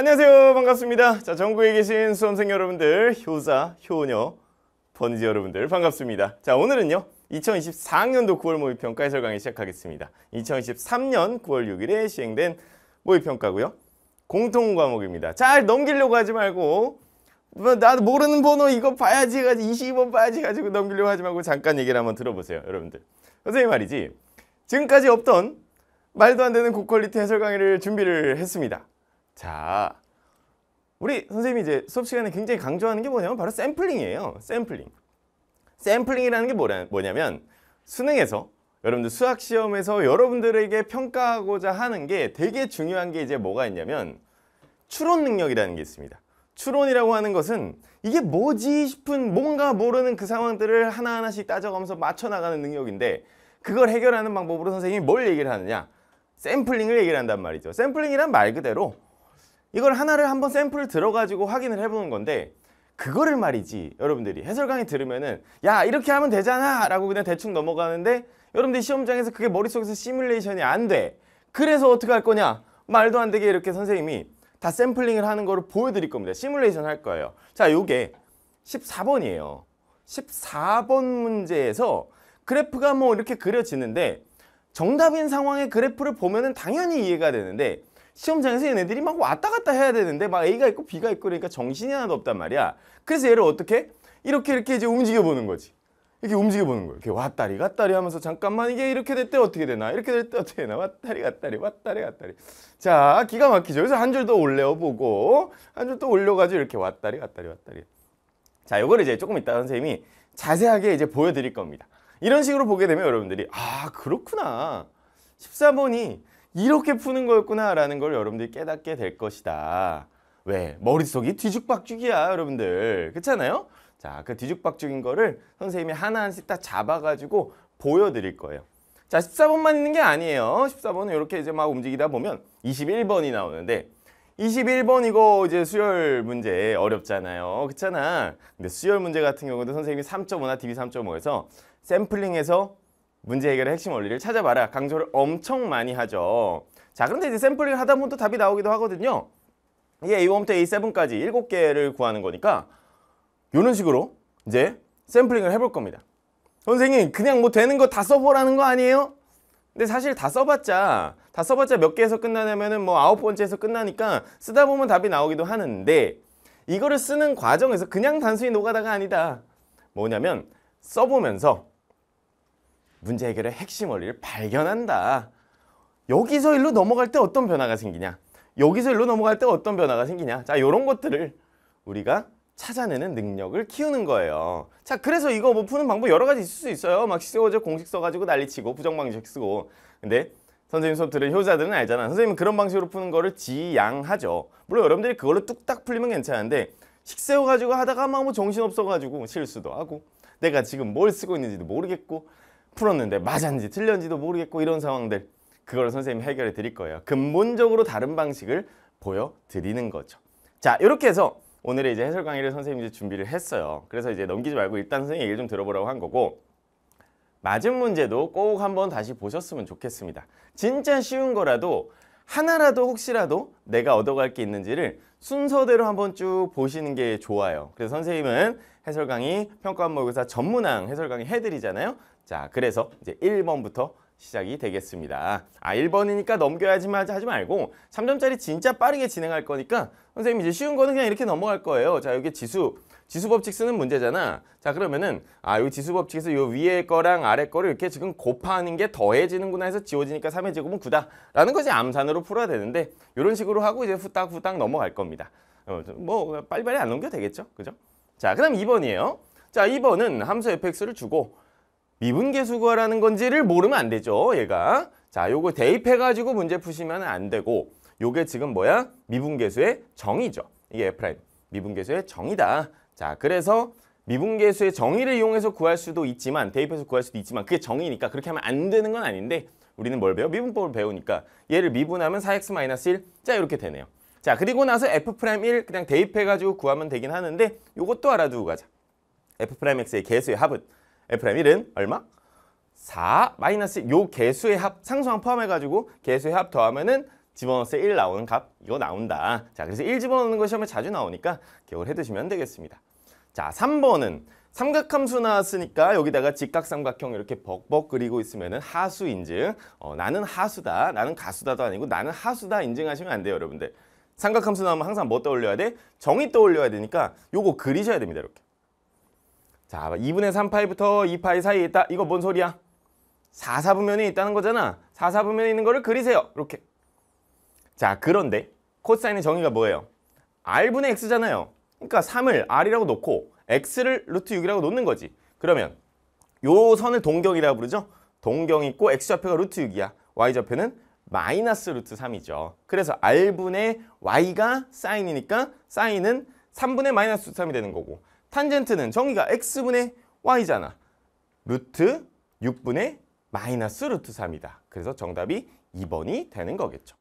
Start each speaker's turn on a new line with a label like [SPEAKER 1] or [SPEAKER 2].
[SPEAKER 1] 안녕하세요 반갑습니다 자 전국에 계신 수험생 여러분들 효자 효녀 번지 여러분들 반갑습니다 자 오늘은요 2024학년도 9월 모의평가 해설 강의 시작하겠습니다 2023년 9월 6일에 시행된 모의평가고요 공통 과목입니다 잘 넘기려고 하지 말고 뭐, 나도 모르는 번호 이거 봐야지 해가지고 22번 봐야지 가지고 넘기려고 하지 말고 잠깐 얘기를 한번 들어보세요 여러분들 선생님 말이지 지금까지 없던 말도 안 되는 고퀄리티 해설 강의를 준비를 했습니다 자, 우리 선생님이 이제 수업 시간에 굉장히 강조하는 게 뭐냐면 바로 샘플링이에요. 샘플링. 샘플링이라는 게 뭐라, 뭐냐면 수능에서 여러분들 수학 시험에서 여러분들에게 평가하고자 하는 게 되게 중요한 게 이제 뭐가 있냐면 추론 능력이라는 게 있습니다. 추론이라고 하는 것은 이게 뭐지 싶은 뭔가 모르는 그 상황들을 하나하나씩 따져가면서 맞춰나가는 능력인데 그걸 해결하는 방법으로 선생님이 뭘 얘기를 하느냐 샘플링을 얘기를 한단 말이죠. 샘플링이란 말 그대로 이걸 하나를 한번 샘플 들어가지고 확인을 해보는 건데 그거를 말이지 여러분들이 해설 강의 들으면은 야 이렇게 하면 되잖아 라고 그냥 대충 넘어가는데 여러분들이 시험장에서 그게 머릿속에서 시뮬레이션이 안 돼 그래서 어떻게 할 거냐 말도 안 되게 이렇게 선생님이 다 샘플링을 하는 거를 보여드릴 겁니다 시뮬레이션 할 거예요 자 요게 14번이에요 14번 문제에서 그래프가 뭐 이렇게 그려지는데 정답인 상황의 그래프를 보면은 당연히 이해가 되는데 시험장에서 얘네들이 막 왔다 갔다 해야 되는데 막 A가 있고 B가 있고 그러니까 정신이 하나도 없단 말이야. 그래서 얘를 어떻게 이렇게 이렇게 이제 움직여 보는 거지. 이렇게 움직여 보는 거예요. 이렇게 왔다리 갔다리 하면서 잠깐만 이게 이렇게 될 때 어떻게 되나 이렇게 될 때 어떻게 되나 왔다리 갔다리 왔다리 갔다리 자 기가 막히죠. 그래서 한 줄 더 올려 보고 한 줄 또 올려가지고 이렇게 왔다리 갔다리 왔다리 자 요거를 이제 조금 이따 선생님이 자세하게 이제 보여드릴 겁니다. 이런 식으로 보게 되면 여러분들이 아 그렇구나 14번이 이렇게 푸는 거였구나라는 걸 여러분들이 깨닫게 될 것이다. 왜? 머릿속이 뒤죽박죽이야, 여러분들. 그렇잖아요? 자, 그 뒤죽박죽인 거를 선생님이 하나하나씩 딱 잡아가지고 보여드릴 거예요. 자, 14번만 있는 게 아니에요. 14번은 이렇게 이제 막 움직이다 보면 21번이 나오는데 21번 이거 이제 수열 문제 어렵잖아요. 그렇잖아. 근데 수열 문제 같은 경우도 선생님이 3.5나 DB 3.5에서 샘플링해서 문제 해결의 핵심 원리를 찾아봐라 강조를 엄청 많이 하죠 자 그런데 이제 샘플링을 하다 보면 또 답이 나오기도 하거든요 이게 A1부터 A7까지 7개를 구하는 거니까 이런 식으로 이제 샘플링을 해볼 겁니다 선생님 그냥 뭐 되는 거 다 써보라는 거 아니에요? 근데 사실 다 써봤자 다 써봤자 몇 개에서 끝나냐면은 뭐 아홉 번째에서 끝나니까 쓰다 보면 답이 나오기도 하는데 이거를 쓰는 과정에서 그냥 단순히 노가다가 아니다 뭐냐면 써보면서 문제 해결의 핵심 원리를 발견한다. 여기서 일로 넘어갈 때 어떤 변화가 생기냐? 여기서 일로 넘어갈 때 어떤 변화가 생기냐? 자, 이런 것들을 우리가 찾아내는 능력을 키우는 거예요. 자, 그래서 이거 뭐 푸는 방법 여러 가지 있을 수 있어요. 막시세워제 공식 써가지고 난리치고 부정방식 쓰고. 근데 선생님 수업 들은 효자들은 알잖아. 선생님은 그런 방식으로 푸는 거를 지양하죠. 물론 여러분들이 그걸로 뚝딱 풀리면 괜찮은데 식세워 가지고 하다가 막 뭐 정신 없어 가지고 실수도 하고 내가 지금 뭘 쓰고 있는지도 모르겠고 풀었는데 맞았는지 틀렸는지도 모르겠고 이런 상황들 그걸 선생님이 해결해 드릴 거예요. 근본적으로 다른 방식을 보여드리는 거죠. 자 이렇게 해서 오늘의 이제 해설 강의를 선생님이 이제 준비를 했어요. 그래서 이제 넘기지 말고 일단 선생님 얘기 좀 들어보라고 한 거고 맞은 문제도 꼭 한번 다시 보셨으면 좋겠습니다. 진짜 쉬운 거라도 하나라도 혹시라도 내가 얻어갈 게 있는지를 순서대로 한번 쭉 보시는 게 좋아요. 그래서 선생님은 해설 강의 평가 모의고사 전문항 해설 강의 해드리잖아요. 자, 그래서 이제 1번부터 시작이 되겠습니다. 아, 1번이니까 넘겨야지만 하지 말고 3점짜리 진짜 빠르게 진행할 거니까 선생님 이제 쉬운 거는 그냥 이렇게 넘어갈 거예요. 자, 여기 지수 지수 법칙 쓰는 문제잖아. 자, 그러면은 아, 요 지수 법칙에서 요 위에 거랑 아래 거를 이렇게 지금 곱하는 게 더해지는구나 해서 지워지니까 3의 제곱은 9다. 라는 것이 암산으로 풀어야 되는데 요런 식으로 하고 이제 후딱후딱 넘어갈 겁니다. 어, 뭐 빨리빨리 안 넘겨 도 되겠죠? 그죠? 자, 그다음 2번이에요. 자, 2번은 함수 fx를 주고 미분계수가라는 건지를 모르면 안 되죠. 얘가. 자, 요거 대입해가지고 문제 푸시면 안 되고 요게 지금 뭐야? 미분계수의 정의죠. 이게 F'라인. 미분계수의 정의다. 자, 그래서 미분계수의 정의를 이용해서 구할 수도 있지만 대입해서 구할 수도 있지만 그게 정의니까 그렇게 하면 안 되는 건 아닌데 우리는 뭘 배워? 미분법을 배우니까 얘를 미분하면 4x-1 자 이렇게 되네요. 자 그리고 나서 f'1 그냥 대입해가지고 구하면 되긴 하는데 요것도 알아두고 가자. f'x의 개수의 합은 에프라임 1은 얼마? 4 마이너스 요 개수의 합 상수항 포함해가지고 개수의 합 더하면은 집어넣어서 1 나오는 값 이거 나온다. 자 그래서 1 집어넣는 거 시험에 자주 나오니까 기억을 해두시면 되겠습니다. 자 3번은 삼각함수 나왔으니까 여기다가 직각삼각형 이렇게 벅벅 그리고 있으면 은 하수 인증 어, 나는 하수다 나는 가수다도 아니고 나는 하수다 인증하시면 안 돼요 여러분들 삼각함수 나오면 항상 뭐 떠올려야 돼? 정의 떠올려야 되니까 요거 그리셔야 됩니다 이렇게 자, 2분의 3파이부터 2파이 사이에 있다. 이거 뭔 소리야? 4 4분면에 있다는 거잖아. 4 4분면에 있는 거를 그리세요. 이렇게. 자, 그런데 코사인의 정의가 뭐예요? r분의 x잖아요. 그러니까 3을 r이라고 놓고 x를 루트 6이라고 놓는 거지. 그러면 요 선을 동경이라고 부르죠. 동경 있고 x좌표가 루트 6이야. y좌표는 마이너스 루트 3이죠. 그래서 r분의 y가 사인이니까 사인은 3분의 마이너스 루트 3이 되는 거고 탄젠트는 정의가 x분의 y잖아. 루트 6분의 마이너스 루트 3이다. 그래서 정답이 2번이 되는 거겠죠.